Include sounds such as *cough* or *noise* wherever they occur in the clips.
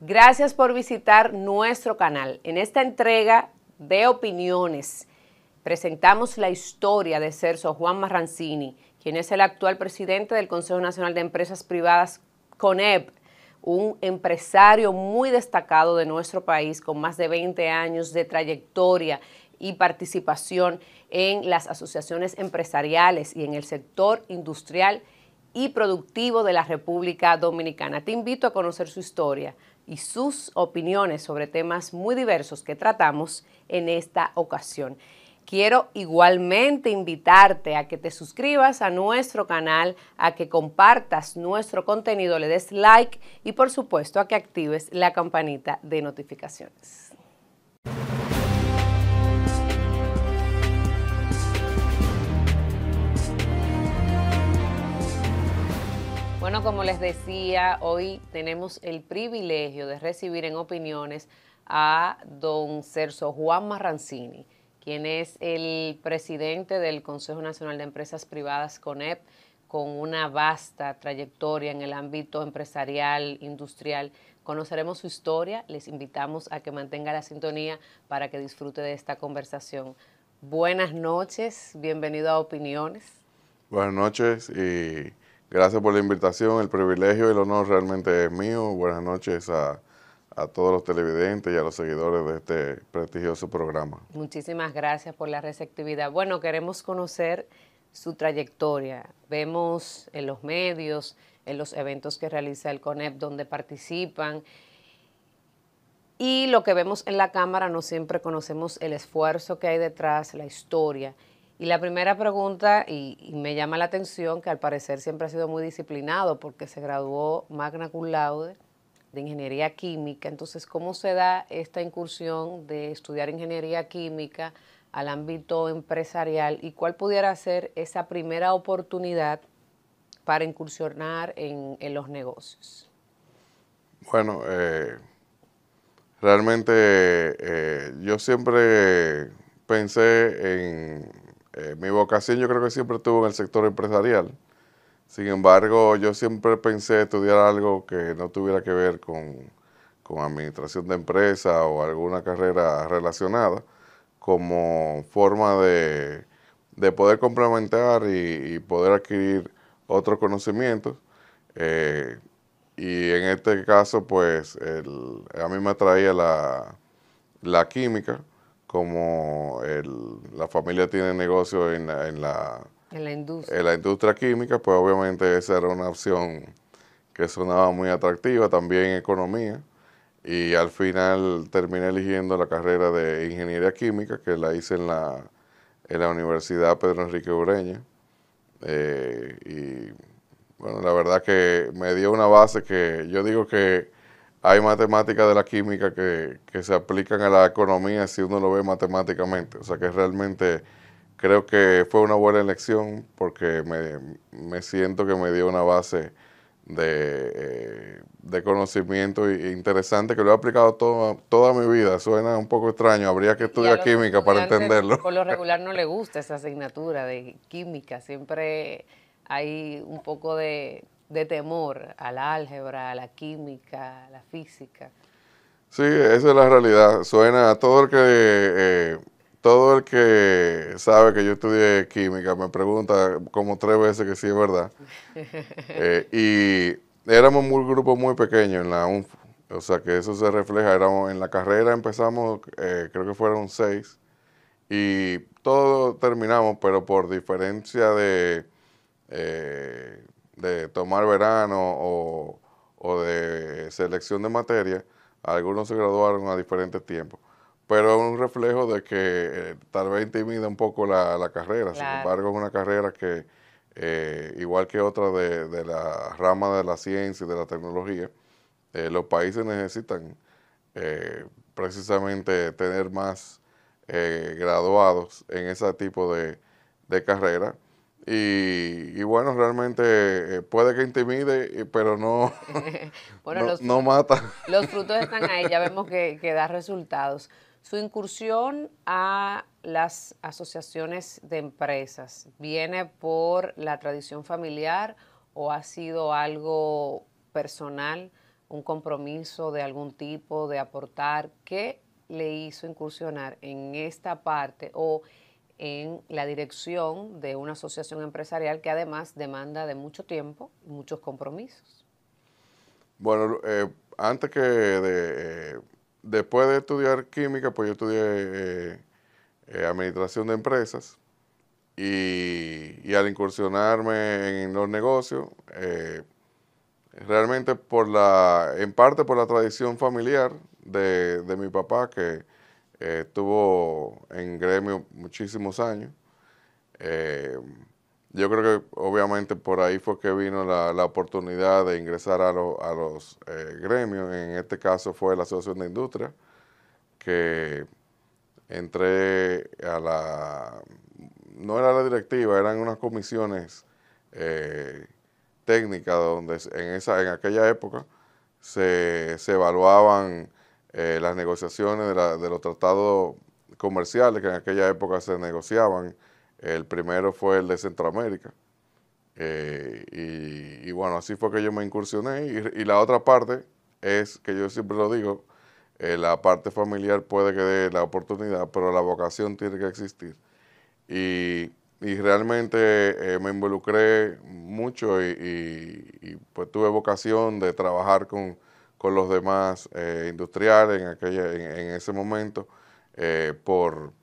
Gracias por visitar nuestro canal. En esta entrega de opiniones presentamos la historia de Cerso Juan Marrancini, quien es el actual presidente del Consejo Nacional de Empresas Privadas, CONEP, un empresario muy destacado de nuestro país con más de 20 años de trayectoria y participación en las asociaciones empresariales y en el sector industrial y productivo de la República Dominicana. Te invito a conocer su historia y sus opiniones sobre temas muy diversos que tratamos en esta ocasión. Quiero igualmente invitarte a que te suscribas a nuestro canal, a que compartas nuestro contenido, le des like y por supuesto a que actives la campanita de notificaciones. Bueno, como les decía, hoy tenemos el privilegio de recibir en opiniones a don Cerso Juan Marrancini, quien es el presidente del Consejo Nacional de Empresas Privadas CONEP, con una vasta trayectoria en el ámbito empresarial, industrial. Conoceremos su historia, les invitamos a que mantenga la sintonía para que disfrute de esta conversación. Buenas noches, bienvenido a Opiniones. Buenas noches, eh, Gracias por la invitación, el privilegio y el honor realmente es mío. Buenas noches a, todos los televidentes y a los seguidores de este prestigioso programa. Muchísimas gracias por la receptividad. Bueno, queremos conocer su trayectoria. Vemos en los medios, en los eventos que realiza el CONEP, donde participan. Y lo que vemos en la cámara no siempre conocemos el esfuerzo que hay detrás, la historia. Y la primera pregunta, y, me llama la atención, que al parecer siempre ha sido muy disciplinado porque se graduó magna cum laude de ingeniería química. Entonces, ¿cómo se da esta incursión de estudiar ingeniería química al ámbito empresarial y cuál pudiera ser esa primera oportunidad para incursionar en, los negocios? Bueno, eh, realmente eh, yo siempre pensé en eh, mi vocación yo creo que siempre estuvo en el sector empresarial. Sin embargo, yo siempre pensé estudiar algo que no tuviera que ver con, administración de empresa o alguna carrera relacionada como forma de, poder complementar y, poder adquirir otros conocimientos. Eh, y en este caso, pues, a mí me atraía la, la química como la familia tiene negocio en la, en la, industria. química, pues obviamente esa era una opción que sonaba muy atractiva, también economía, y al final terminé eligiendo la carrera de ingeniería química, que la hice en la, en la Universidad Pedro Enrique Ureña, eh, y bueno, la verdad que me dio una base que yo digo que hay matemáticas de la química que, se aplican a la economía si uno lo ve matemáticamente. O sea que realmente creo que fue una buena elección porque me, siento que me dio una base de, eh, conocimiento e interesante que lo he aplicado toda mi vida. Suena un poco extraño, habría que estudiar química para entenderlo. Por lo *laughs* regular no le gusta esa asignatura de química, siempre hay un poco de de temor a la álgebra, a la química, a la física. Sí, esa es la realidad. Suena a todo el que eh, todo el que sabe que yo estudié química me pregunta como tres veces que sí es verdad. *laughs* Eh, y éramos un grupo muy pequeño en la UNFU. O sea que eso se refleja. en la carrera empezamos, eh, creo que fueron seis, y todos terminamos, pero por diferencia de de tomar verano o, de selección de materia, algunos se graduaron a diferentes tiempos. Pero es un reflejo de que eh, tal vez intimida un poco la, carrera. Sin embargo, es una carrera que, eh, igual que otra de, la rama de la ciencia y de la tecnología, eh, los países necesitan precisamente tener más graduados en ese tipo de carrera y, bueno, realmente eh, puede que intimide, pero no, *laughs* no, mata. Los frutos *laughs* están ahí, ya vemos que, da resultados. Su incursión a las asociaciones de empresas, ¿viene por la tradición familiar o ha sido algo personal, un compromiso de algún tipo, de aportar? ¿Qué le hizo incursionar en esta parte o en la dirección de una asociación empresarial que además demanda de mucho tiempo y muchos compromisos. Bueno, eh, antes que de, eh, después de estudiar química, pues yo estudié eh, administración de empresas y, al incursionarme en los negocios, realmente por la, en parte por la tradición familiar de mi papá que eh, estuvo en gremio muchísimos años. Eh, yo creo que obviamente por ahí fue que vino la, oportunidad de ingresar a, a los eh, gremios. En este caso fue la Asociación de Industria, que entré a la, no era la directiva, eran unas comisiones técnicas donde en, esa, en aquella época se, se evaluaban eh, las negociaciones de, los tratados comerciales que en aquella época se negociaban. El primero fue el de Centroamérica. Eh, y, bueno, así fue que yo me incursioné. Y, la otra parte es, que yo siempre lo digo, eh, la parte familiar puede que dé la oportunidad, pero la vocación tiene que existir. Y, y realmente me involucré mucho y, pues tuve vocación de trabajar con, con los demás eh, industriales en, ese momento eh, por,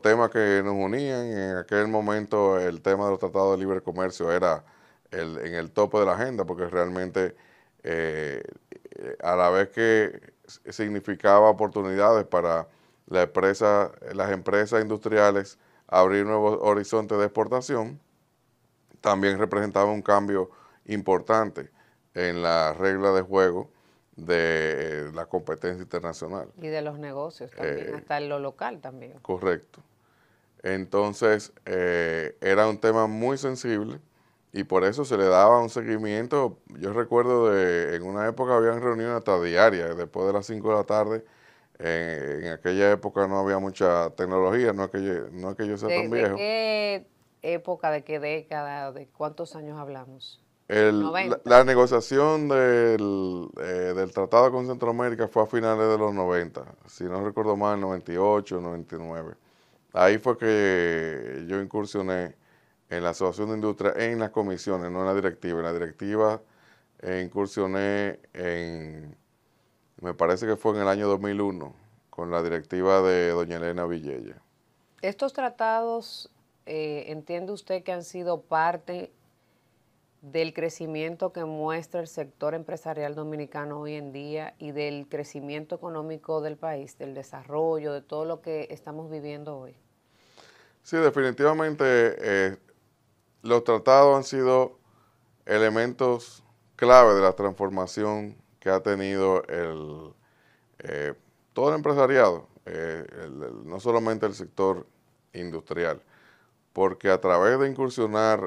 temas que nos unían. En aquel momento el tema de los tratados de libre comercio era en el tope de la agenda porque realmente eh, a la vez que significaba oportunidades para la empresa, las empresas industriales abrir nuevos horizontes de exportación, también representaba un cambio importante en la regla de juego de la competencia internacional. Y de los negocios también, eh, hasta en lo local también. Correcto. Entonces, eh, era un tema muy sensible y por eso se le daba un seguimiento. Yo recuerdo de, en una época habían reuniones hasta diarias, después de las 5 de la tarde. Eh, en, aquella época no había mucha tecnología, no es que yo, no es que yo sea tan viejo. ¿De qué época, de qué década, de cuántos años hablamos? la, negociación eh, del, tratado con Centroamérica fue a finales de los 90, si no recuerdo mal, 98, 99. Ahí fue que yo incursioné en la Asociación de Industria, en las comisiones, no en la directiva. En la directiva eh, incursioné en, me parece que fue en el año 2001, con la directiva de doña Elena Villella. Estos tratados, eh, entiende usted que han sido parte del crecimiento que muestra el sector empresarial dominicano hoy en día y del crecimiento económico del país, del desarrollo, de todo lo que estamos viviendo hoy? Sí, definitivamente eh, los tratados han sido elementos clave de la transformación que ha tenido el, eh, todo el empresariado, eh, no solamente el sector industrial, porque a través de incursionar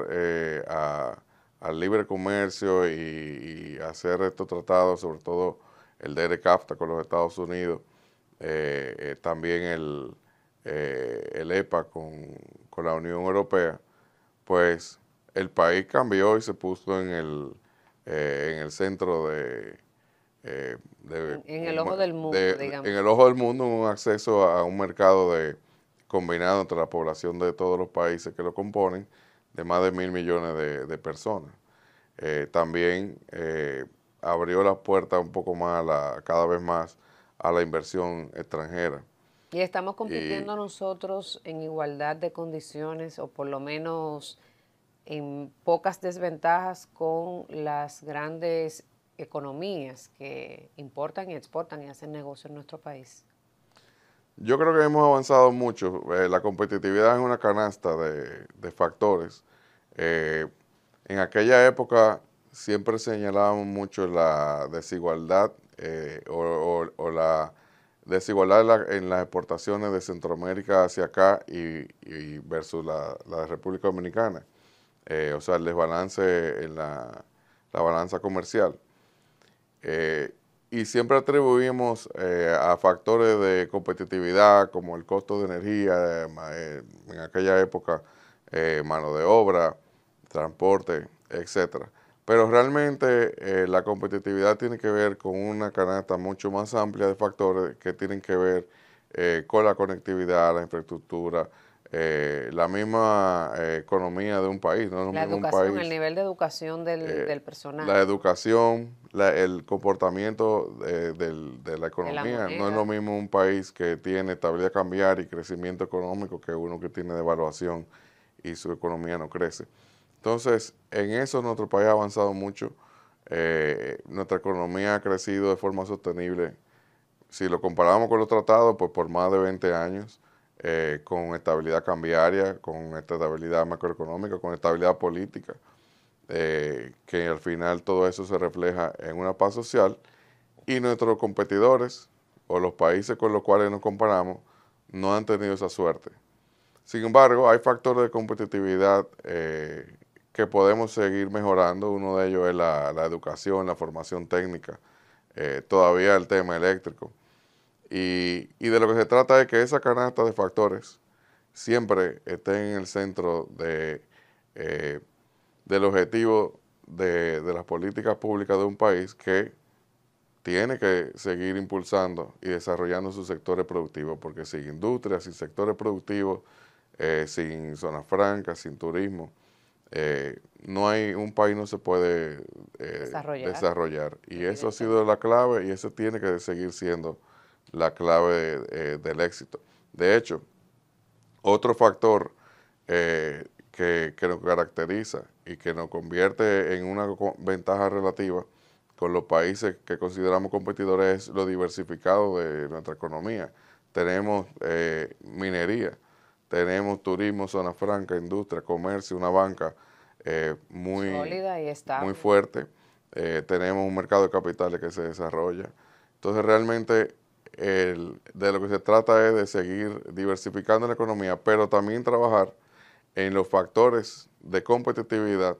a al libre comercio y, hacer estos tratados, sobre todo el DRCAFTA con los Estados Unidos, eh, eh, también el, eh, el EPA con, la Unión Europea, pues el país cambió y se puso en el, en el centro de... en, el ojo del mundo, digamos. En el ojo del mundo, un acceso a un mercado de combinado entre la población de todos los países que lo componen, de más de mil millones de, personas. Eh, también eh, abrió las puertas un poco más, a cada vez más, a la inversión extranjera. Y estamos compitiendo nosotros en igualdad de condiciones o por lo menos en pocas desventajas con las grandes economías que importan y exportan y hacen negocio en nuestro país. Yo creo que hemos avanzado mucho. Eh, la competitividad es una canasta de, factores. Eh, en aquella época siempre señalábamos mucho la desigualdad eh, o, la desigualdad en, las exportaciones de Centroamérica hacia acá y, versus la, la, República Dominicana. o sea, el desbalance en la balanza comercial y siempre atribuimos eh, a factores de competitividad como el costo de energía, eh, eh, en aquella época mano de obra, transporte, etcétera. Pero realmente la competitividad tiene que ver con una canasta mucho más amplia de factores que tienen que ver con la conectividad, la infraestructura, eh, la misma eh, economía de un país. No el nivel de educación del, eh, personal. La educación, el comportamiento de, la economía. no es lo mismo un país que tiene estabilidad cambiar y crecimiento económico que uno que tiene devaluación y su economía no crece. Entonces, en eso nuestro país ha avanzado mucho. Eh, nuestra economía ha crecido de forma sostenible. Si lo comparamos con los tratados, pues por más de 20 años eh, con estabilidad cambiaria, con estabilidad macroeconómica, con estabilidad política, eh, que al final todo eso se refleja en una paz social y nuestros competidores o los países con los cuales nos comparamos no han tenido esa suerte. Sin embargo, hay factores de competitividad eh, que podemos seguir mejorando. Uno de ellos es la educación, la formación técnica, todavía el tema eléctrico. Y, de lo que se trata es que esa canasta de factores siempre esté en el centro de, eh, del objetivo de, las políticas públicas de un país que tiene que seguir impulsando y desarrollando sus sectores productivos, porque sin industria, sin sectores productivos, eh, sin zonas francas, sin turismo, eh, no hay un país no se puede desarrollar. Y eso ha sido la clave y eso tiene que seguir siendo la clave eh, del éxito. De hecho, otro factor eh, que, nos caracteriza y que nos convierte en una ventaja relativa con los países que consideramos competidores es lo diversificado de nuestra economía. Tenemos eh, minería, tenemos turismo, zona franca, industria, comercio, una banca muy, Sólida y muy fuerte. tenemos un mercado de capitales que se desarrolla. Entonces realmente el, de lo que se trata es de seguir diversificando la economía, pero también trabajar en los factores de competitividad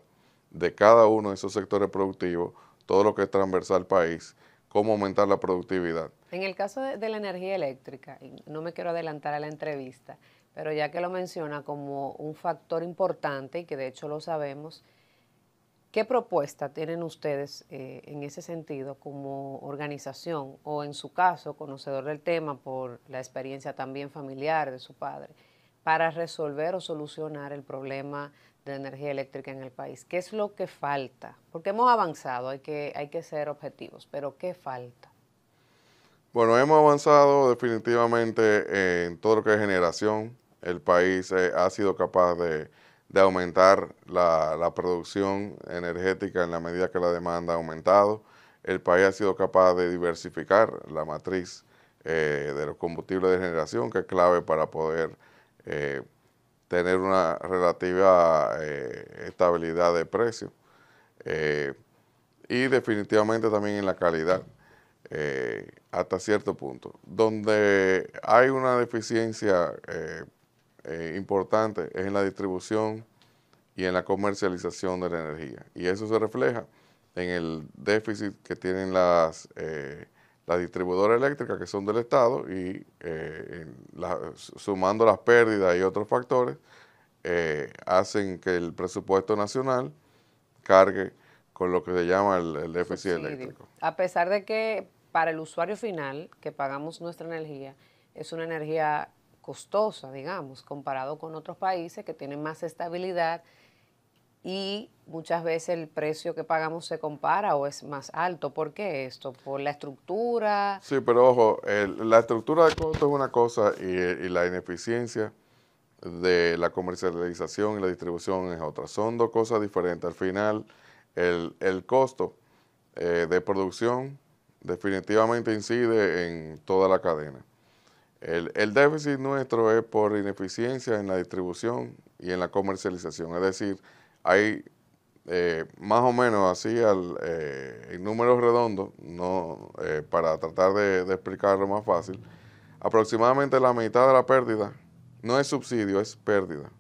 de cada uno de esos sectores productivos, todo lo que es transversal país, cómo aumentar la productividad. En el caso de, de la energía eléctrica, no me quiero adelantar a la entrevista, pero ya que lo menciona como un factor importante y que de hecho lo sabemos, ¿Qué propuesta tienen ustedes eh, en ese sentido como organización o en su caso, conocedor del tema por la experiencia también familiar de su padre, para resolver o solucionar el problema de energía eléctrica en el país? ¿Qué es lo que falta? Porque hemos avanzado, hay que, hay que ser objetivos, pero ¿qué falta? Bueno, hemos avanzado definitivamente en todo lo que es generación. El país eh, ha sido capaz de de aumentar la, producción energética en la medida que la demanda ha aumentado. El país ha sido capaz de diversificar la matriz eh, de los combustibles de generación, que es clave para poder eh, tener una relativa eh, estabilidad de precios. y definitivamente también en la calidad, hasta cierto punto. Donde hay una deficiencia eh, importante es en la distribución y en la comercialización de la energía. Y eso se refleja en el déficit que tienen las, eh, las distribuidoras eléctricas que son del Estado y eh, sumando las pérdidas y otros factores, eh, hacen que el presupuesto nacional cargue con lo que se llama el, déficit eléctrico. A pesar de que para el usuario final que pagamos nuestra energía es una energía costosa, digamos, comparado con otros países que tienen más estabilidad y muchas veces el precio que pagamos se compara o es más alto. ¿Por qué esto? ¿Por la estructura? Sí, pero ojo, la estructura de costo es una cosa y, la ineficiencia de la comercialización y la distribución es otra. Son dos cosas diferentes. Al final, el, costo eh, de producción definitivamente incide en toda la cadena. El, déficit nuestro es por ineficiencia en la distribución y en la comercialización. Es decir, hay eh, más o menos así eh, en números redondos, no, eh, para tratar de, explicarlo más fácil, aproximadamente la mitad de la pérdida no es subsidio, es pérdida.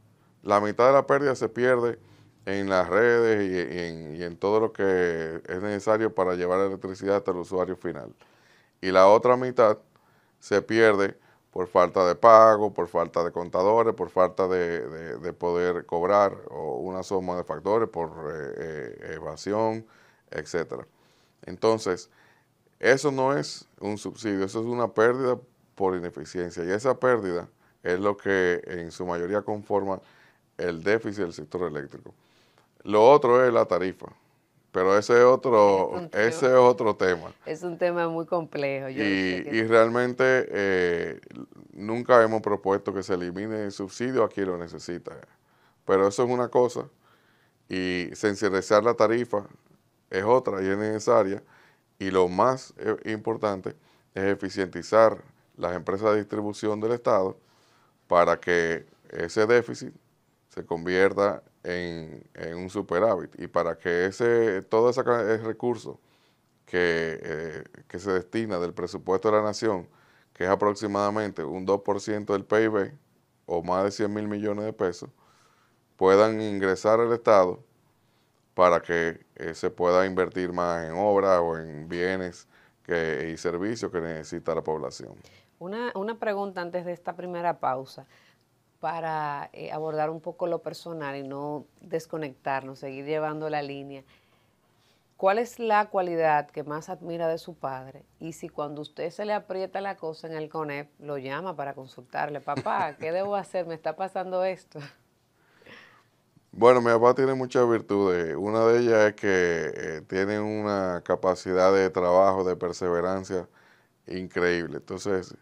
La mitad de la pérdida se pierde en las redes y, en, y en todo lo que es necesario para llevar electricidad hasta el usuario final. Y la otra mitad se pierde por falta de pago, por falta de contadores, por falta de, poder cobrar o una suma de factores, por eh, eh, evasión, etc. Entonces, eso no es un subsidio, eso es una pérdida por ineficiencia y esa pérdida es lo que en su mayoría conforma el déficit del sector eléctrico. Lo otro es la tarifa pero ese es otro, ese otro tema. Es un tema muy complejo. y, realmente eh, nunca hemos propuesto que se elimine el subsidio a quien lo necesita. Pero eso es una cosa y sensibilizar la tarifa es otra y es necesaria. Y lo más eh, importante es eficientizar las empresas de distribución del Estado para que ese déficit se convierta en, un superávit. Y para que ese, todo ese, recurso que, eh, que se destina del presupuesto de la nación, que es aproximadamente un 2% del PIB o más de 100 mil millones de pesos, puedan ingresar al Estado para que eh, se pueda invertir más en obras o en bienes que, y servicios que necesita la población. Una, una pregunta antes de esta primera pausa para eh, abordar un poco lo personal y no desconectarnos, seguir llevando la línea. ¿Cuál es la cualidad que más admira de su padre? Y si cuando usted se le aprieta la cosa en el CONEP, lo llama para consultarle, papá, *laughs* ¿qué debo hacer? Me está pasando esto. Bueno, mi papá tiene muchas virtudes. Una de ellas es que eh, tiene una capacidad de trabajo, de perseverancia increíble. Entonces,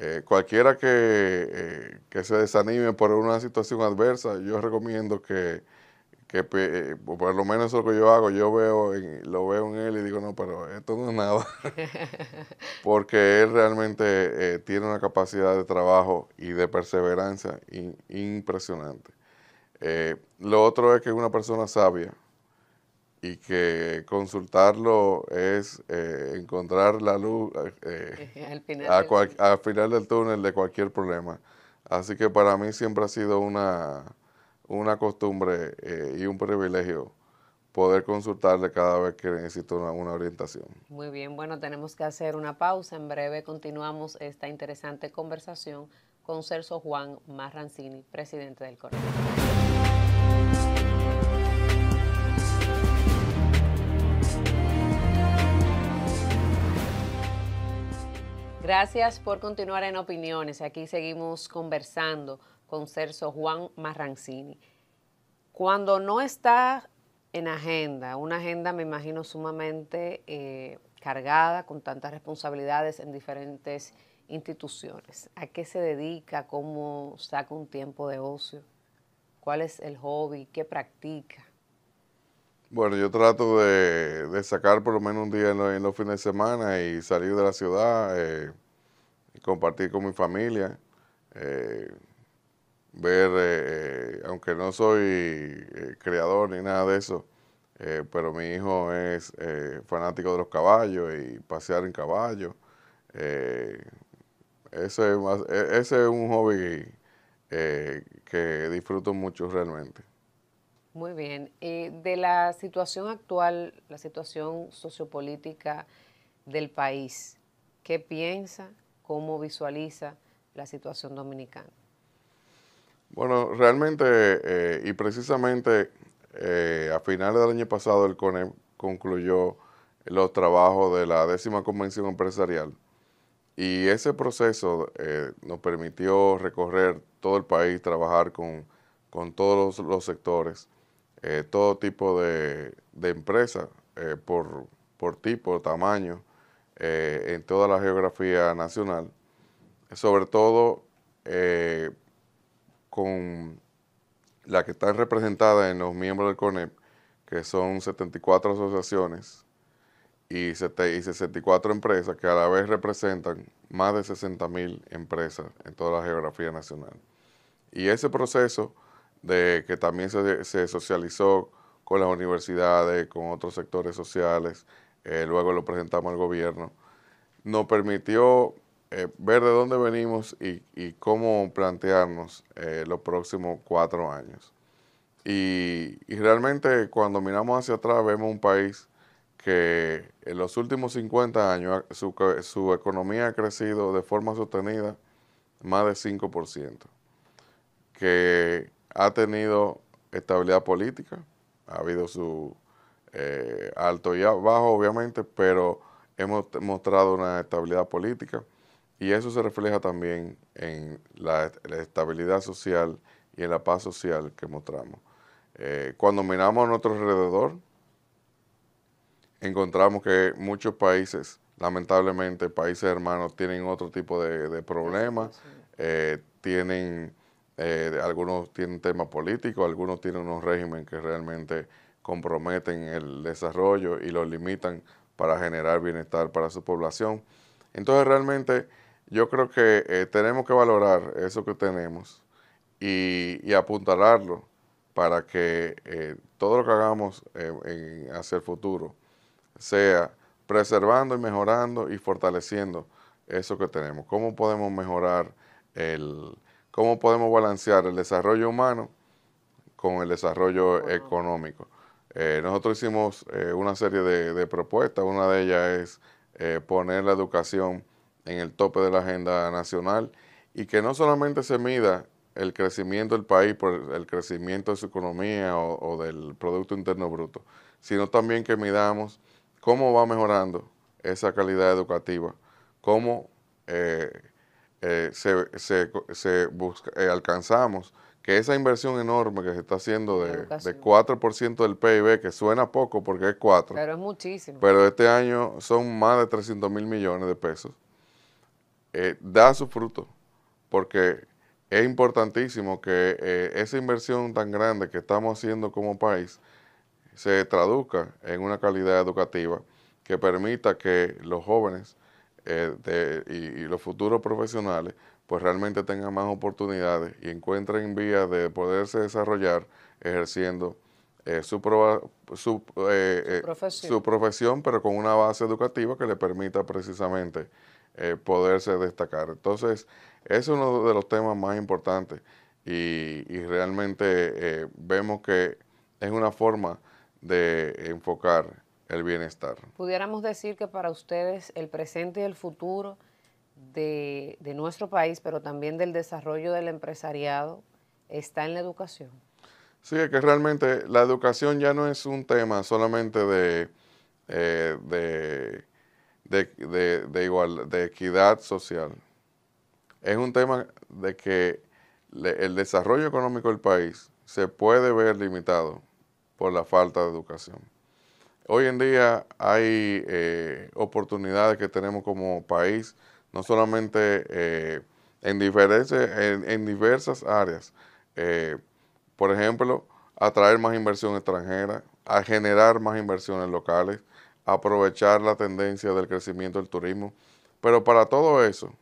eh, cualquiera eh, que, se desanime por una situación adversa, yo recomiendo que, eh, por lo menos eso que yo hago, yo veo lo veo en él y digo, no, pero esto no es nada. *laughs* Porque él realmente tiene una capacidad de trabajo y de perseverancia impresionante. lo otro es que es una persona sabia, y que consultarlo es eh, encontrar la luz eh, *laughs* al, final del túnel de cualquier problema. Así que para mí siempre ha sido una, costumbre eh, y un privilegio poder consultarle cada vez que necesito una, orientación. Muy bien, bueno, tenemos que hacer una pausa. En breve continuamos esta interesante conversación con Celso Juan Marrancini, presidente del Correo. Gracias por continuar en Opiniones. Aquí seguimos conversando con Cerso Juan Marrancini. Cuando no está en agenda, una agenda me imagino sumamente eh, cargada con tantas responsabilidades en diferentes instituciones. ¿A qué se dedica? ¿Cómo saca un tiempo de ocio? ¿Cuál es el hobby? ¿Qué practica? Bueno, yo trato de, sacar por lo menos un día en, los, fines de semana y salir de la ciudad eh, y compartir con mi familia. Eh, ver, eh, aunque no soy creador ni nada de eso, pero mi hijo es fanático de los caballos y pasear en caballo. ese, e, ese es un hobby que disfruto mucho realmente. Muy bien. Eh, de la situación actual, la situación sociopolítica del país, ¿qué piensa, cómo visualiza la situación dominicana? Bueno, realmente eh, y precisamente eh, a finales del año pasado el CONE concluyó los trabajos de la décima convención empresarial y ese proceso nos permitió recorrer todo el país, trabajar con, todos los sectores eh, todo tipo de, empresas eh, por, por, tipo, tamaño, eh, en toda la geografía nacional, sobre todo con la que están representadas en los miembros del CONEP, que son 74 asociaciones y 64 empresas que a la vez representan más de 60.000 empresas en toda la geografía nacional. Y ese proceso de que también se, se socializó con las universidades, con otros sectores sociales, eh, luego lo presentamos al gobierno, nos permitió eh, ver de dónde venimos y, y cómo plantearnos eh, los próximos cuatro años. Y, y, realmente cuando miramos hacia atrás vemos un país que en los últimos 50 años su, su economía ha crecido de forma sostenida más de 5%, que ha tenido estabilidad política, ha habido su eh, alto y bajo, obviamente, pero hemos mostrado una estabilidad política y eso se refleja también en la, estabilidad social y en la paz social que mostramos. Eh, cuando miramos a nuestro alrededor, encontramos que muchos países, lamentablemente países hermanos, tienen otro tipo de, problemas, eh, tienen eh, algunos tienen temas políticos, algunos tienen unos regímenes que realmente comprometen el desarrollo y los limitan para generar bienestar para su población. Entonces realmente yo creo que eh, tenemos que valorar eso que tenemos y, apuntalarlo para que eh, todo lo que hagamos en, hacia el futuro sea preservando y mejorando y fortaleciendo eso que tenemos. ¿Cómo podemos mejorar el cómo podemos balancear el desarrollo humano con el desarrollo económico. Eh, nosotros hicimos eh, una serie de, propuestas, una de ellas es eh, poner la educación en el tope de la agenda nacional y que no solamente se mida el crecimiento del país por el crecimiento de su economía o, del Producto Interno Bruto, sino también que midamos cómo va mejorando esa calidad educativa, cómo eh, se, eh, alcanzamos que esa inversión enorme que se está haciendo de, 4% del PIB, que suena poco porque es 4, pero muchísimo. Pero este año son más de 300 mil millones de pesos, eh, da su fruto, porque es importantísimo que esa inversión tan grande que estamos haciendo como país se traduzca en una calidad educativa que permita que los jóvenes eh, de, y, los futuros profesionales pues realmente tengan más oportunidades y encuentren vías de poderse desarrollar ejerciendo eh, su, su, eh, su, profesión. pero con una base educativa que le permita precisamente poderse destacar. Entonces, es uno de los temas más importantes y, y realmente vemos que es una forma de enfocar el bienestar. Pudiéramos decir que para ustedes el presente y el futuro de, nuestro país, pero también del desarrollo del empresariado, está en la educación. Sí, es que realmente la educación ya no es un tema solamente de, eh, de, igual, de equidad social. Es un tema de que el desarrollo económico del país se puede ver limitado por la falta de educación. Hoy en día hay eh, oportunidades que tenemos como país, no solamente eh, en, en, diversas áreas. Eh, por ejemplo, atraer más inversión extranjera, a generar más inversiones locales, aprovechar la tendencia del crecimiento del turismo. Pero para todo eso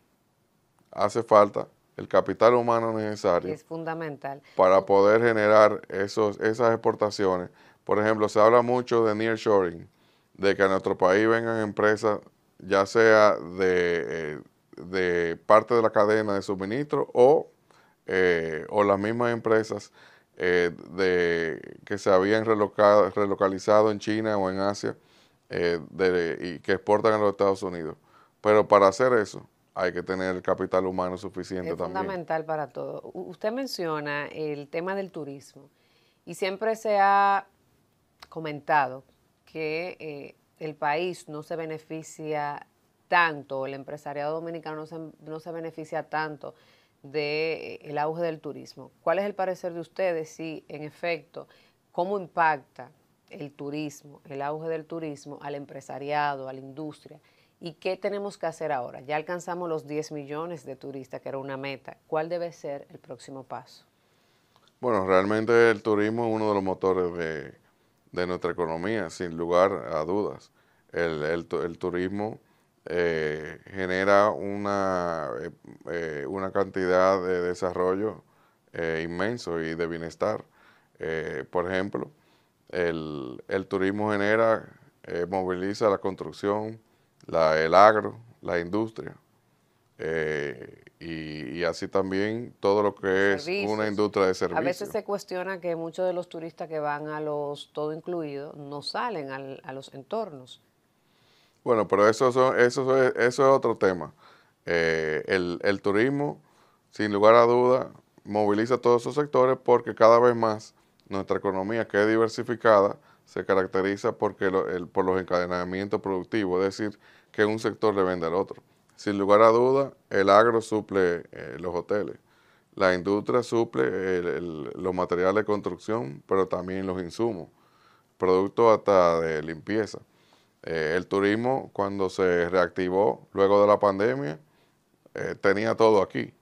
hace falta el capital humano necesario. Es fundamental. Para poder generar esos, esas exportaciones por ejemplo, se habla mucho de nearshoring, de que a nuestro país vengan empresas, ya sea de, eh, de parte de la cadena de suministro o, eh, o las mismas empresas eh, de, que se habían relocalizado en China o en Asia y que exportan a los Estados Unidos. Pero para hacer eso hay que tener el capital humano suficiente también. Es fundamental para todo. Usted menciona el tema del turismo y siempre se ha comentado que eh, el país no se beneficia tanto, el empresariado dominicano no se, beneficia tanto del eh, auge del turismo. ¿Cuál es el parecer de ustedes si, en efecto, cómo impacta el turismo, el auge del turismo al empresariado, a la industria? ¿Y qué tenemos que hacer ahora? Ya alcanzamos los 10 millones de turistas, que era una meta. ¿Cuál debe ser el próximo paso? Bueno, realmente el turismo es uno de los motores de, de nuestra economía, sin lugar a dudas. El, el, turismo eh, genera una, eh, eh, una cantidad de desarrollo inmenso y de bienestar. por ejemplo, el, el turismo genera, moviliza la construcción, la, el agro, la industria y, así también todo lo que es una industria de servicios. A veces se cuestiona que muchos de los turistas que van a los todo incluido no salen a los entornos. Bueno, pero eso, eso, eso, es otro tema. Eh, el, el, turismo, sin lugar a duda, moviliza todos esos sectores porque cada vez más nuestra economía, que es diversificada, se caracteriza porque el, por los encadenamientos productivos, es decir, que un sector le vende al otro. Sin lugar a duda, el agro suple eh, los hoteles, la industria suple los materiales de construcción, pero también los insumos, productos hasta de limpieza. Eh, el turismo, cuando se reactivó luego de la pandemia, eh, tenía todo aquí.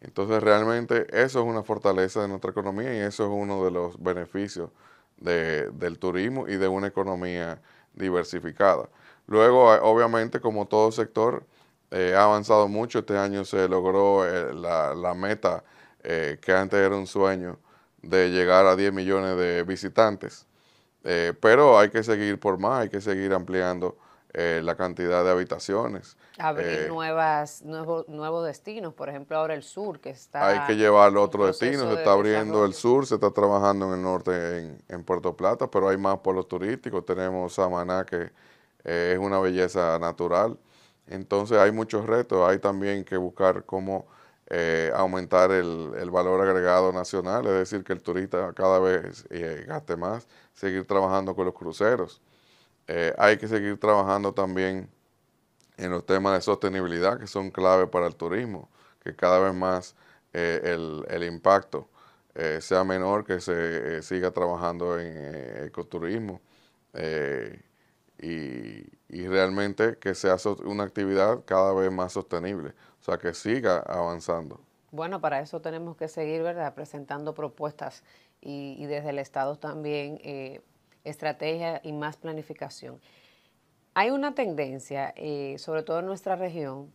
Entonces realmente eso es una fortaleza de nuestra economía y eso es uno de los beneficios del turismo y de una economía diversificada. Luego, obviamente, como todo sector, eh, ha avanzado mucho. Este año se logró eh, la, meta, eh, que antes era un sueño, de llegar a 10 millones de visitantes. pero hay que seguir por más, hay que seguir ampliando la cantidad de habitaciones. Abrir nuevas, nuevos destinos, por ejemplo, ahora el sur que está... Hay que llevarlo a otro destino, se está abriendo el sur, se está trabajando en el norte, en, Puerto Plata, pero hay más polos turísticos. Tenemos Samaná, que es una belleza natural. Entonces hay muchos retos, hay también que buscar cómo eh, aumentar el, valor agregado nacional, es decir, que el turista cada vez eh, gaste más, seguir trabajando con los cruceros. Eh, hay que seguir trabajando también en los temas de sostenibilidad que son clave para el turismo, que cada vez más el, impacto sea menor, que se siga trabajando en ecoturismo y, realmente que sea una actividad cada vez más sostenible, o sea, que siga avanzando. Bueno, para eso tenemos que seguir, ¿verdad?, presentando propuestas y, desde el Estado también eh, estrategia y más planificación. Hay una tendencia, eh, sobre todo en nuestra región,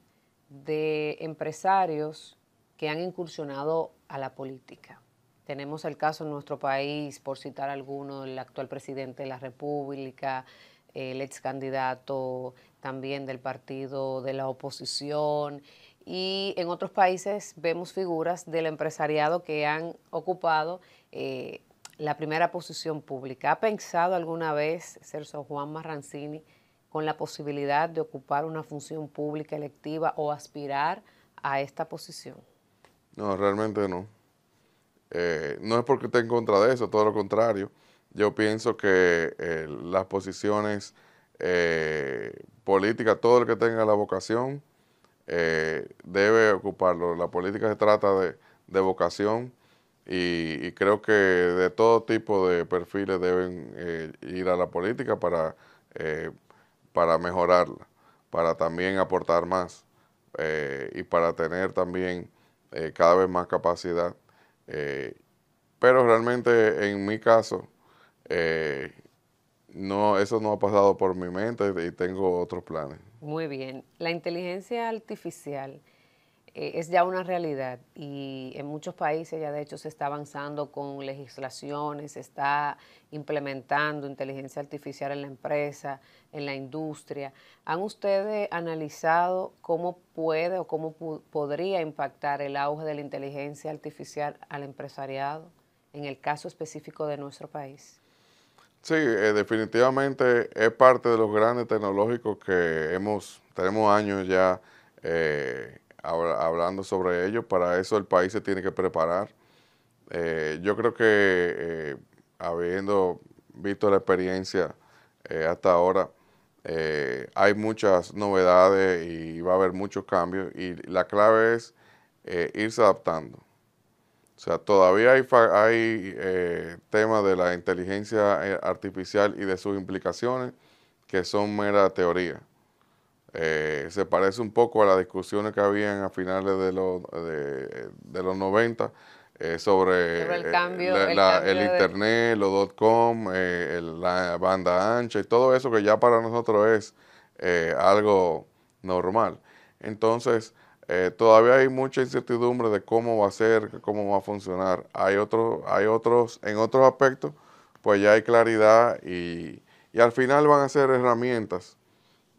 de empresarios que han incursionado a la política. Tenemos el caso en nuestro país, por citar alguno, el actual presidente de la República, el ex candidato también del partido de la oposición. Y en otros países vemos figuras del empresariado que han ocupado eh, la primera posición pública. ¿Ha pensado alguna vez, Sergio Juan Marrancini, con la posibilidad de ocupar una función pública electiva o aspirar a esta posición? No, realmente no. Eh, no es porque esté en contra de eso, todo lo contrario yo pienso que eh, las posiciones eh, políticas, todo el que tenga la vocación, eh, debe ocuparlo. La política se trata de, vocación y, y, creo que de todo tipo de perfiles deben ir a la política para, para mejorarla, para también aportar más y para tener también cada vez más capacidad. pero realmente en mi caso, eh, no, eso no ha pasado por mi mente y tengo otros planes. Muy bien. La inteligencia artificial eh, es ya una realidad y en muchos países ya de hecho se está avanzando con legislaciones, se está implementando inteligencia artificial en la empresa, en la industria. ¿Han ustedes analizado cómo puede o cómo podría impactar el auge de la inteligencia artificial al empresariado en el caso específico de nuestro país? Sí, eh, definitivamente es parte de los grandes tecnológicos que hemos, tenemos años ya eh, hablando sobre ellos. Para eso el país se tiene que preparar. Eh, yo creo que habiendo visto la experiencia hasta ahora, hay muchas novedades y va a haber muchos cambios y la clave es irse adaptando o sea, todavía hay, hay eh, temas de la inteligencia eh, artificial y de sus implicaciones que son mera teoría. Eh, se parece un poco a las discusiones que habían a finales de los, de, los 90 sobre, el, cambio, internet, lo los dot com, la banda ancha y todo eso que ya para nosotros es algo normal. Entonces, eh, todavía hay mucha incertidumbre de cómo va a ser, cómo va a funcionar. Hay otros, hay otros, en otros aspectos, pues ya hay claridad y, al final van a ser herramientas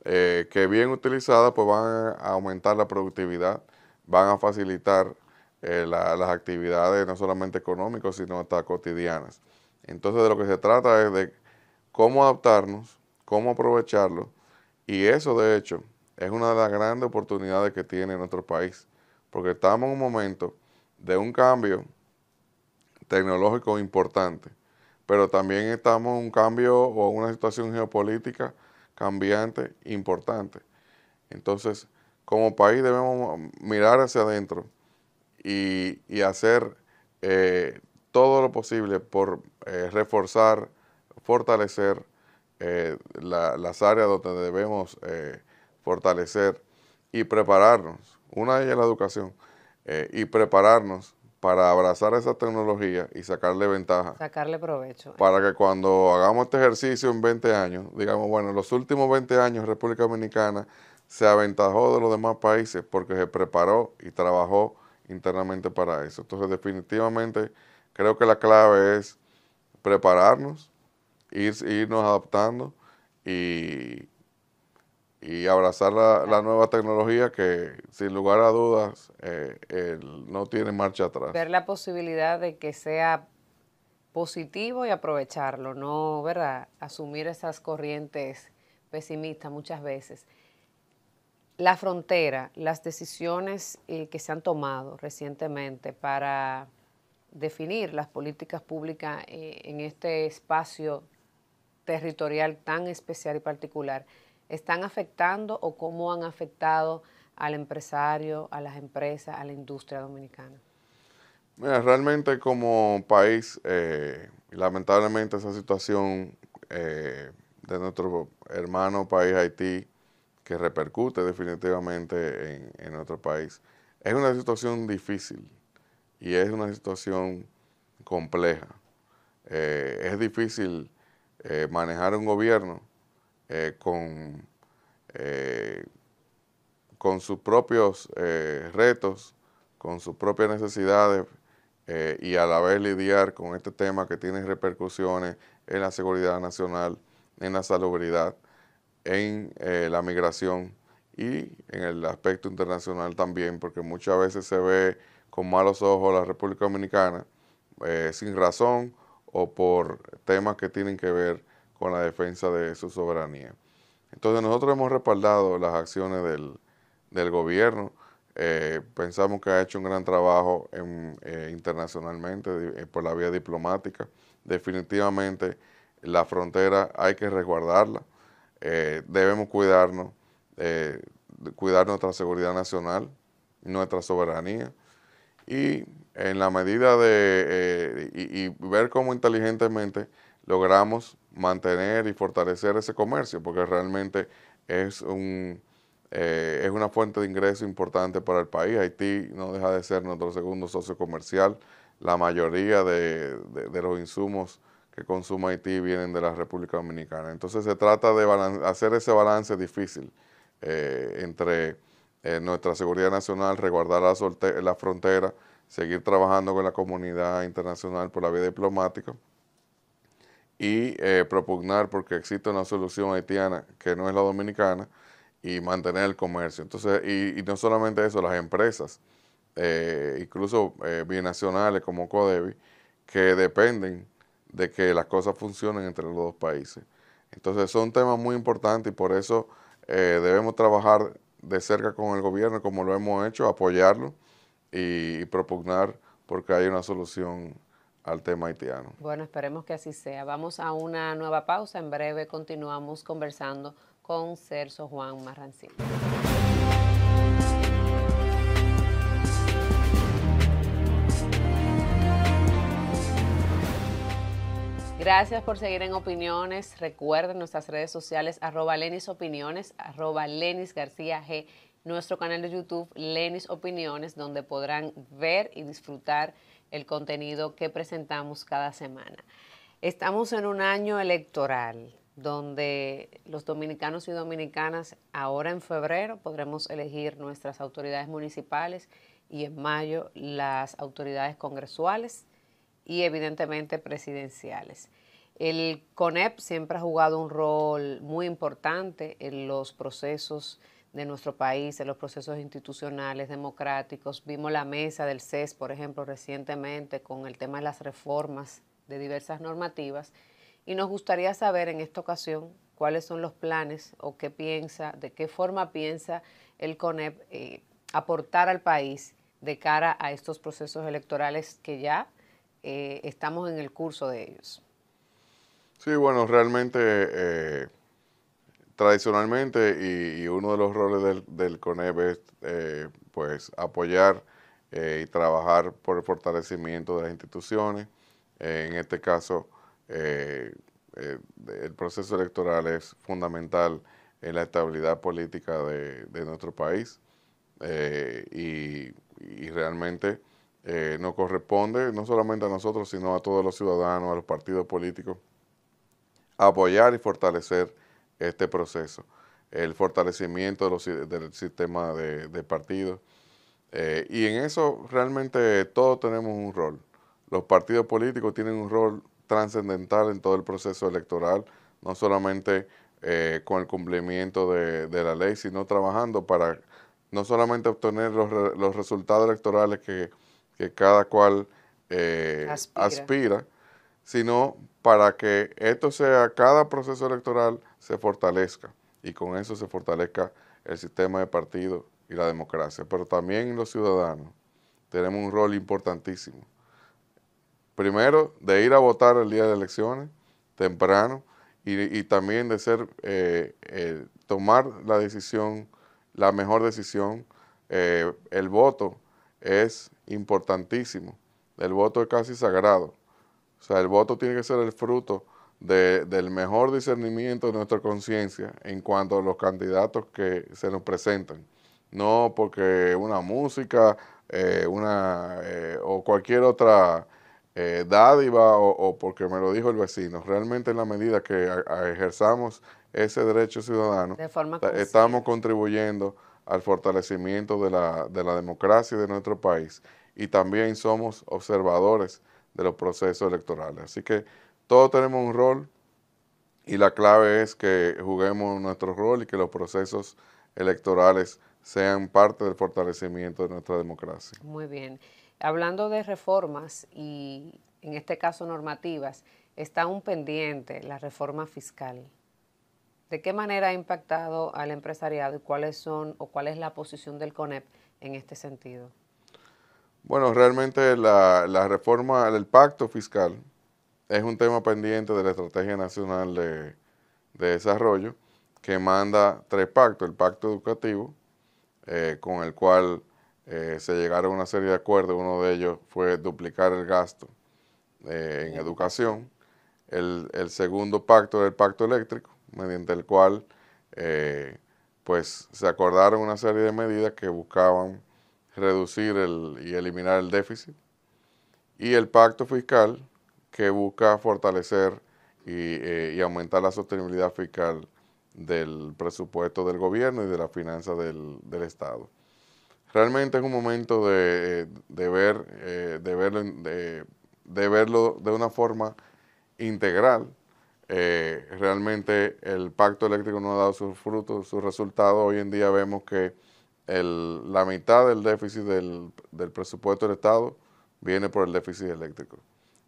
eh, que bien utilizadas, pues van a aumentar la productividad, van a facilitar eh, las actividades no solamente económicas, sino hasta cotidianas. Entonces de lo que se trata es de cómo adaptarnos, cómo aprovecharlo y eso de hecho es una de las grandes oportunidades que tiene nuestro país, porque estamos en un momento de un cambio tecnológico importante, pero también estamos en un cambio o una situación geopolítica cambiante importante. Entonces, como país debemos mirar hacia adentro y, hacer eh, todo lo posible por eh, reforzar, fortalecer eh, las áreas donde debemos fortalecer y prepararnos. Una de ellas es la educación. Eh, y prepararnos para abrazar esa tecnología y sacarle ventaja. Sacarle provecho. Para que cuando hagamos este ejercicio en 20 años, digamos, bueno, en los últimos 20 años República Dominicana se aventajó de los demás países porque se preparó y trabajó internamente para eso. Entonces, definitivamente, creo que la clave es prepararnos, irnos adaptando y, y abrazar la, nueva tecnología que sin lugar a dudas eh, no tiene marcha atrás. Ver la posibilidad de que sea positivo y aprovecharlo, no, ¿verdad? Asumir esas corrientes pesimistas muchas veces. La frontera, las decisiones eh, que se han tomado recientemente para definir las políticas públicas eh, en este espacio territorial tan especial y particular, están afectando o cómo han afectado al empresario, a las empresas, a la industria dominicana? Mira, realmente como país, eh, lamentablemente esa situación eh, de nuestro hermano país Haití, que repercute definitivamente en, nuestro país, es una situación difícil y es una situación compleja. Eh, es difícil manejar un gobierno eh, con, eh, con sus propios eh, retos, con sus propias necesidades y a la vez lidiar con este tema que tiene repercusiones en la seguridad nacional, en la salubridad, en la migración y en el aspecto internacional también, porque muchas veces se ve con malos ojos la República Dominicana sin razón o por temas que tienen que ver con la defensa de su soberanía. Entonces nosotros hemos respaldado las acciones del, gobierno. Eh, pensamos que ha hecho un gran trabajo eh, internacionalmente eh, por la vía diplomática. Definitivamente la frontera hay que resguardarla. debemos cuidarnos, cuidar nuestra seguridad nacional, nuestra soberanía y en la medida de y ver cómo inteligentemente logramos mantener y fortalecer ese comercio, porque realmente es, un, eh, es una fuente de ingreso importante para el país. Haití no deja de ser nuestro segundo socio comercial. La mayoría de, de, los insumos que consume Haití vienen de la República Dominicana. Entonces se trata de hacer ese balance difícil eh, entre eh, nuestra seguridad nacional, resguardar la frontera, seguir trabajando con la comunidad internacional por la vía diplomática y eh, propugnar porque existe una solución haitiana que no es la dominicana y mantener el comercio. Entonces, y, no solamente eso, las empresas, eh, incluso eh, binacionales como Codevi, que dependen de que las cosas funcionen entre los dos países. Entonces, son temas muy importantes y por eso debemos trabajar de cerca con el gobierno, como lo hemos hecho, apoyarlo y propugnar porque hay una solución al tema haitiano. Bueno, esperemos que así sea. Vamos a una nueva pausa. En breve continuamos conversando con Cerso Juan Marrancín. Gracias por seguir en Opiniones. Recuerden nuestras redes sociales, arroba Lenis Opiniones, arroba Lenis García G, nuestro canal de YouTube, Lenis Opiniones, donde podrán ver y disfrutar el contenido que presentamos cada semana. Estamos en un año electoral donde los dominicanos y dominicanas ahora en febrero podremos elegir nuestras autoridades municipales y en mayo las autoridades congresuales y evidentemente presidenciales. El CONEP siempre ha jugado un rol muy importante en los procesos de nuestro país, en los procesos institucionales, democráticos. Vimos la mesa del CES, por ejemplo, recientemente con el tema de las reformas de diversas normativas. Y nos gustaría saber en esta ocasión cuáles son los planes o qué piensa, de qué forma piensa el CONEP eh, aportar al país de cara a estos procesos electorales que ya eh, estamos en el curso de ellos. Sí, bueno, realmente... Eh, tradicionalmente y, uno de los roles del, CONEB es eh, pues apoyar eh, y trabajar por el fortalecimiento de las instituciones. Eh, en este caso, el proceso electoral es fundamental en la estabilidad política de, nuestro país y, y, realmente nos corresponde, no solamente a nosotros, sino a todos los ciudadanos, a los partidos políticos, apoyar y fortalecer este proceso, el fortalecimiento del sistema de, partidos. Eh, y en eso realmente todos tenemos un rol. Los partidos políticos tienen un rol trascendental en todo el proceso electoral, no solamente eh, con el cumplimiento de, la ley, sino trabajando para no solamente obtener los, resultados electorales que, cada cual eh, aspira sino para que esto sea, cada proceso electoral se fortalezca y con eso se fortalezca el sistema de partido y la democracia. Pero también los ciudadanos tenemos un rol importantísimo. Primero, de ir a votar el día de elecciones, temprano, y, también de ser, eh, eh, tomar la decisión, la mejor decisión. Eh, el voto es importantísimo, el voto es casi sagrado o sea, el voto tiene que ser el fruto del mejor discernimiento de nuestra conciencia en cuanto a los candidatos que se nos presentan. No porque una música, eh, una eh, o cualquier otra eh, dádiva o, porque me lo dijo el vecino. Realmente en la medida que ejerzamos ese derecho ciudadano, estamos contribuyendo al fortalecimiento de la, de la democracia de nuestro país y también somos observadores de los procesos electorales. Así que todos tenemos un rol y la clave es que juguemos nuestro rol y que los procesos electorales sean parte del fortalecimiento de nuestra democracia. Muy bien. Hablando de reformas y en este caso normativas, está aún pendiente la reforma fiscal. ¿De qué manera ha impactado al empresariado y cuáles son o cuál es la posición del CONEP en este sentido? Bueno, realmente la, reforma, el pacto fiscal es un tema pendiente de la Estrategia Nacional de, Desarrollo que manda tres pactos, el pacto educativo, eh, con el cual eh, se llegaron a una serie de acuerdos, uno de ellos fue duplicar el gasto eh, en educación, el, el, segundo pacto era el pacto eléctrico, mediante el cual pues se acordaron una serie de medidas que buscaban reducir el, y eliminar el déficit, y el pacto fiscal que busca fortalecer y, eh, aumentar la sostenibilidad fiscal del presupuesto del gobierno y de la finanzas del, Estado. Realmente es un momento de, eh, eh, ver, de, verlo, de, verlo de una forma integral. realmente el pacto eléctrico no ha dado sus frutos, sus resultados. Hoy en día vemos que la mitad del déficit del, del, presupuesto del Estado viene por el déficit eléctrico.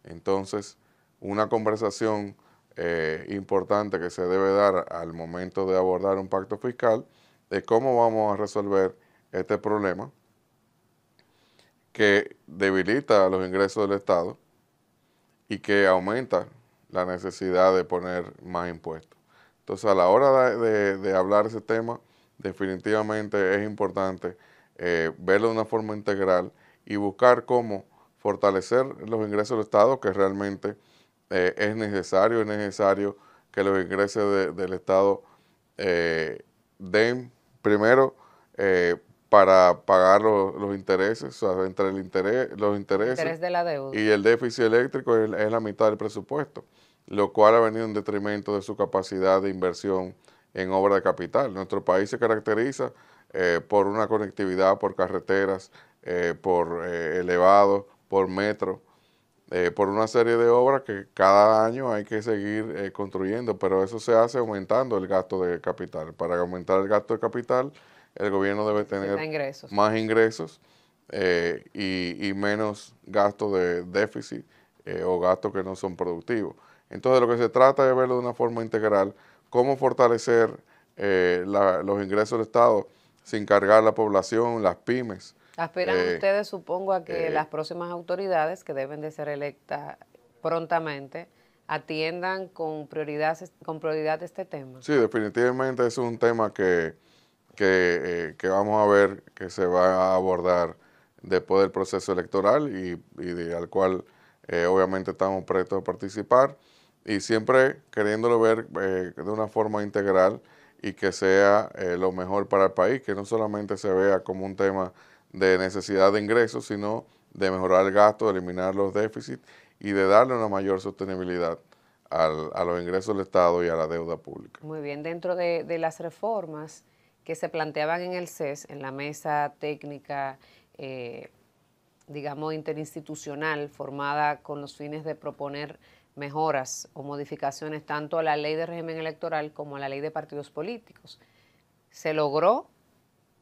Entonces, una conversación eh, importante que se debe dar al momento de abordar un pacto fiscal es cómo vamos a resolver este problema que debilita los ingresos del Estado y que aumenta la necesidad de poner más impuestos. Entonces, a la hora de, de, de hablar ese tema, definitivamente es importante eh, verlo de una forma integral y buscar cómo fortalecer los ingresos del Estado, que realmente eh, es necesario, es necesario que los ingresos del Estado eh, den primero para pagar los, intereses, o sea, entre el interés, los intereses de la y el déficit eléctrico es la mitad del presupuesto, lo cual ha venido en detrimento de su capacidad de inversión en obra de capital. Nuestro país se caracteriza eh, por una conectividad por carreteras, eh, por eh, elevado, por metro, por una serie de obras que cada año hay que seguir construyendo, pero eso se hace aumentando el gasto de capital. Para aumentar el gasto de capital, el gobierno debe tener más ingresos y, menos gasto de déficit o gastos que no son productivos. Entonces lo que se trata es verlo de una forma integral cómo fortalecer eh, los ingresos del Estado sin cargar la población, las pymes. Aspiran eh, ustedes, supongo, a que eh, las próximas autoridades que deben de ser electas prontamente atiendan con prioridad, con prioridad este tema. Sí, definitivamente es un tema que, vamos a ver que se va a abordar después del proceso electoral y, al cual obviamente estamos prestos a participar y siempre queriéndolo ver eh, de una forma integral y que sea eh, lo mejor para el país, que no solamente se vea como un tema de necesidad de ingresos, sino de mejorar el gasto, de eliminar los déficits y de darle una mayor sostenibilidad a los ingresos del Estado y a la deuda pública. Muy bien, dentro de, las reformas que se planteaban en el CES, en la mesa técnica, eh, digamos, interinstitucional, formada con los fines de proponer mejoras o modificaciones tanto a la ley de régimen electoral como a la ley de partidos políticos. Se logró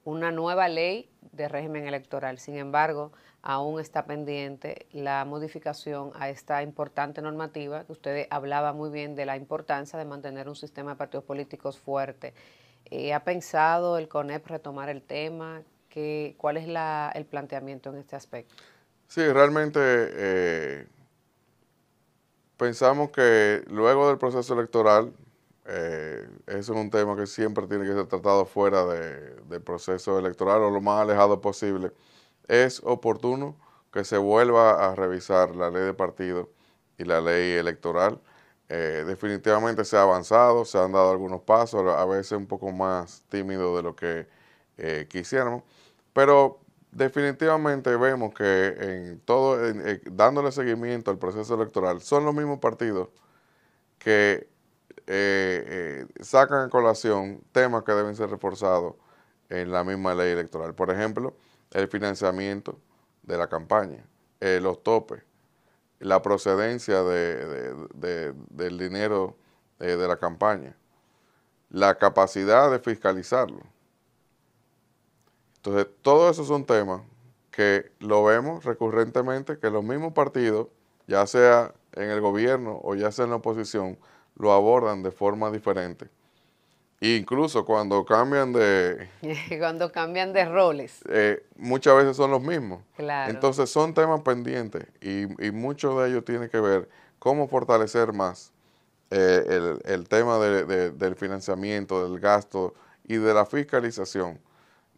una nueva ley de régimen electoral. Sin embargo, aún está pendiente la modificación a esta importante normativa, que usted hablaba muy bien de la importancia de mantener un sistema de partidos políticos fuerte. Eh, ¿Ha pensado el CONEP retomar el tema? ¿Qué, ¿Cuál es el planteamiento en este aspecto? Sí, realmente eh, pensamos que luego del proceso electoral, eh, eso es un tema que siempre tiene que ser tratado fuera del proceso electoral o lo más alejado posible, es oportuno que se vuelva a revisar la ley de partido y la ley electoral. Eh, definitivamente se ha avanzado, se han dado algunos pasos, a veces un poco más tímido de lo que eh, quisiéramos, pero definitivamente vemos que en todo, eh, dándole seguimiento al proceso electoral, son los mismos partidos que eh, eh, sacan a colación temas que deben ser reforzados en la misma ley electoral. Por ejemplo, el financiamiento de la campaña, los topes, la procedencia del dinero de la campaña, la capacidad de fiscalizarlo entonces, todos esos son temas que lo vemos recurrentemente, que los mismos partidos, ya sea en el gobierno o ya sea en la oposición, lo abordan de forma diferente. E incluso cuando cambian de... *laughs* cuando cambian de roles. Eh, muchas veces son los mismos. Entonces son temas pendientes y, y mucho de ellos tiene que ver cómo fortalecer más eh, el, tema del financiamiento, del gasto y de la fiscalización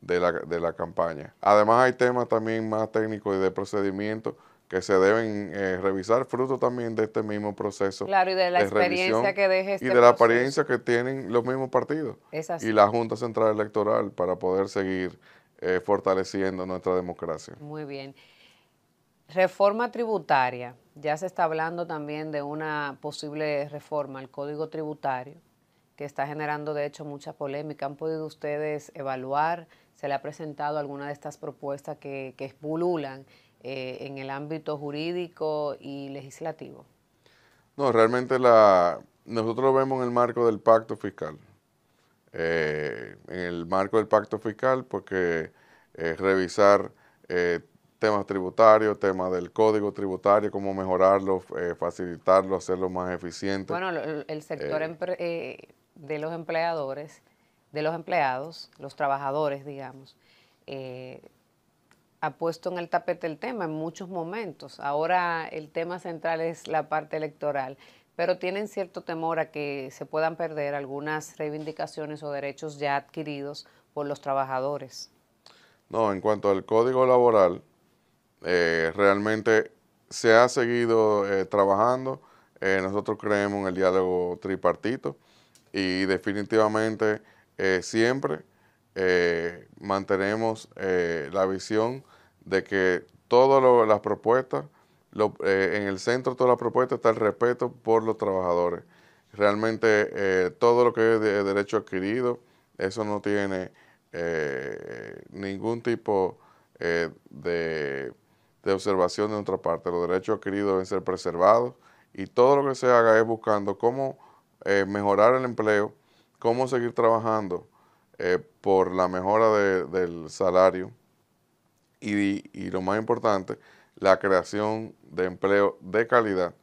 de la, de la campaña. Además hay temas también más técnicos y de procedimiento que se deben eh, revisar, fruto también de este mismo proceso. Claro, y de la experiencia que deje Y este de la apariencia que tienen los mismos partidos y la Junta Central Electoral para poder seguir eh, fortaleciendo nuestra democracia. Muy bien. Reforma tributaria. Ya se está hablando también de una posible reforma al Código Tributario, que está generando de hecho mucha polémica. ¿Han podido ustedes evaluar? se le ha presentado alguna de estas propuestas que, que pululan eh, en el ámbito jurídico y legislativo? No, realmente la, nosotros lo vemos en el marco del pacto fiscal. Eh, en el marco del pacto fiscal, porque eh, revisar temas tributarios, temas del código tributario, cómo mejorarlo, facilitarlo, hacerlo más eficiente. Bueno, el sector de los empleadores de los empleados, los trabajadores, digamos, eh, ha puesto en el tapete el tema en muchos momentos. Ahora el tema central es la parte electoral, pero tienen cierto temor a que se puedan perder algunas reivindicaciones o derechos ya adquiridos por los trabajadores. No, en cuanto al código laboral, eh, realmente se ha seguido eh, trabajando. nosotros creemos en el diálogo tripartito y definitivamente eh, siempre eh, mantenemos eh, la visión de que todas las propuestas, en el centro de todas las propuestas está el respeto por los trabajadores. Realmente todo lo que es de derecho adquirido, eso no tiene ningún tipo de, de observación de otra parte. Los derechos adquiridos deben ser preservados y todo lo que se haga es buscando cómo mejorar el empleo cómo seguir trabajando eh, por la mejora del salario y, lo más importante, la creación de empleo de calidad,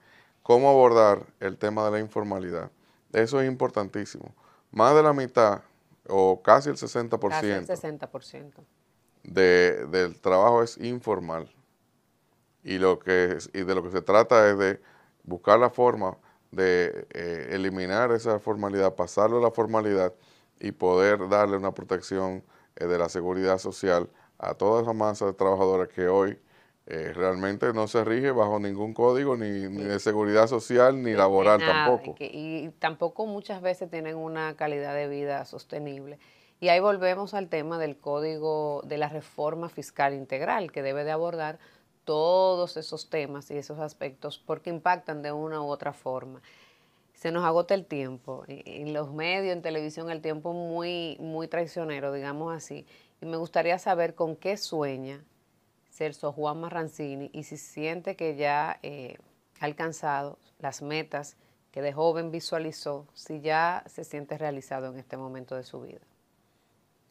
cómo abordar el tema de la informalidad. Eso es importantísimo. Más de la mitad o casi el 60%, casi el 60%. De, del trabajo es informal y, lo que y de lo que se trata es de buscar la forma de eh, eliminar esa formalidad, pasarlo a la formalidad y poder darle una protección eh, de la seguridad social a toda esa masa de trabajadores que hoy eh, realmente no se rige bajo ningún código ni, de seguridad social ni laboral tampoco. y tampoco muchas veces tienen una calidad de vida sostenible. Y ahí volvemos al tema del código de la reforma fiscal integral que debe de abordar todos esos temas y esos aspectos porque impactan de una u otra forma. Se nos agota el tiempo. En los medios, en televisión, el tiempo muy, muy traicionero, digamos así. Y me gustaría saber con qué sueña Celso Juan Marrancini y si siente que ya eh, ha alcanzado las metas que de joven visualizó, si ya se siente realizado en este momento de su vida.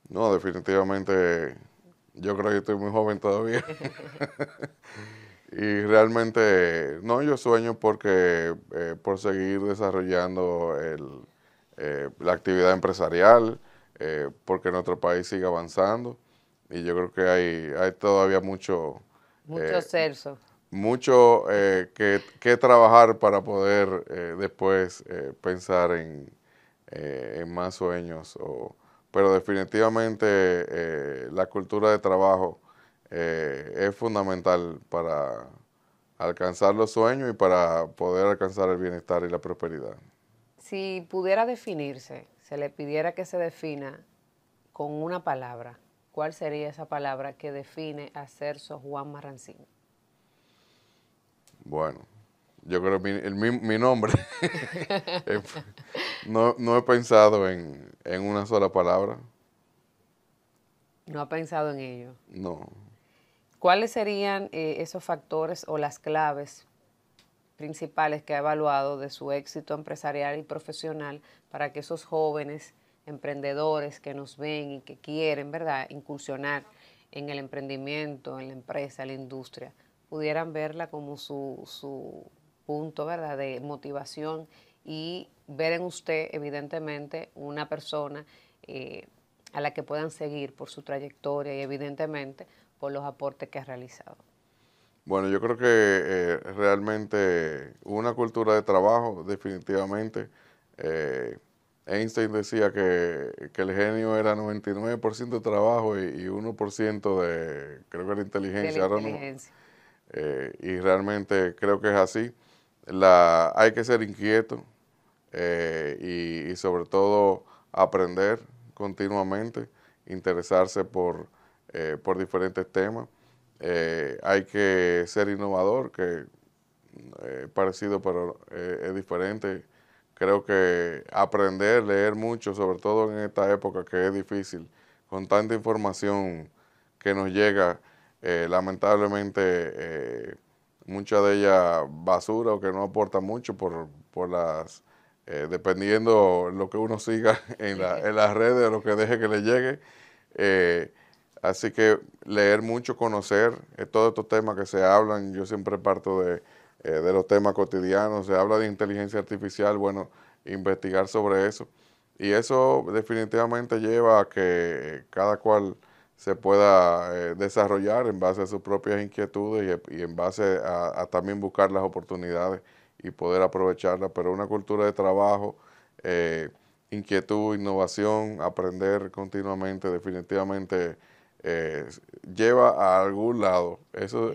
No, definitivamente yo creo que estoy muy joven todavía. *laughs* y realmente, no, yo sueño porque eh, por seguir desarrollando eh, la actividad empresarial, eh, porque nuestro país sigue avanzando. Y yo creo que hay, hay todavía mucho... Mucho eh Mucho que, trabajar para poder después pensar en, en más sueños o pero definitivamente eh, la cultura de trabajo eh, es fundamental para alcanzar los sueños y para poder alcanzar el bienestar y la prosperidad. Si pudiera definirse, se le pidiera que se defina con una palabra, ¿cuál sería esa palabra que define a Cerso Juan Marrancín? Bueno, yo creo que mi, mi, mi nombre, *laughs* no, he pensado en, una sola palabra. No ha pensado en ello. No. ¿Cuáles serían eh, esos factores o las claves principales que ha evaluado de su éxito empresarial y profesional para que esos jóvenes emprendedores que nos ven y que quieren, ¿verdad?, incursionar en el emprendimiento, en la empresa, en la industria, pudieran verla como su, su punto, ¿verdad?, de motivación y ver en usted, evidentemente, una persona eh, a la que puedan seguir por su trayectoria y, evidentemente, por los aportes que ha realizado. Bueno, yo creo que eh, realmente una cultura de trabajo, definitivamente. Eh, Einstein decía que, el genio era 99% de trabajo y, 1% de, creo que era inteligencia. De la y realmente creo que es así hay que ser inquieto eh, y, sobre todo aprender continuamente, interesarse por, eh, diferentes temas. Eh, hay que ser innovador, que es parecido pero es diferente. Creo que aprender, leer mucho, sobre todo en esta época que es difícil, con tanta información que nos llega, lamentablemente mucha de ella basura o que no aporta mucho por, por las, eh, dependiendo lo que uno siga *laughs* en, las redes o lo que deje que le llegue. Eh, así que leer mucho, conocer eh, todos estos temas que se hablan, yo siempre parto de, de los temas cotidianos, se habla de inteligencia artificial, bueno, investigar sobre eso. Y eso definitivamente lleva a que cada cual se pueda eh, desarrollar en base a sus propias inquietudes y, en base a, también buscar las oportunidades y poder aprovecharlas, pero una cultura de trabajo, eh, inquietud, innovación, aprender continuamente, definitivamente eh, lleva a algún lado. Eso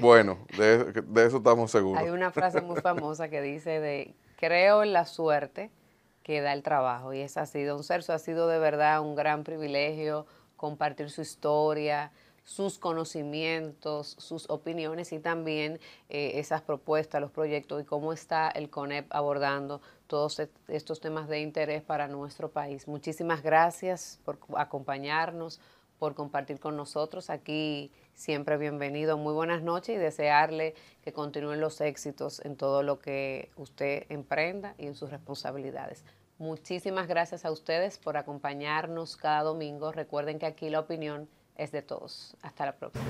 bueno, de, eso estamos seguros. Hay una frase muy famosa que dice de creo en la suerte que da el trabajo y es así, don un cerso, ha sido de verdad un gran privilegio compartir su historia, sus conocimientos, sus opiniones y también eh, esas propuestas, los proyectos y cómo está el CONEP abordando todos e-, estos temas de interés para nuestro país. Muchísimas gracias por acompañarnos, por compartir con nosotros. Aquí siempre bienvenido, muy buenas noches y desearle que continúen los éxitos en todo lo que usted emprenda y en sus responsabilidades. Muchísimas gracias a ustedes por acompañarnos cada domingo. Recuerden que aquí la opinión es de todos. Hasta la próxima.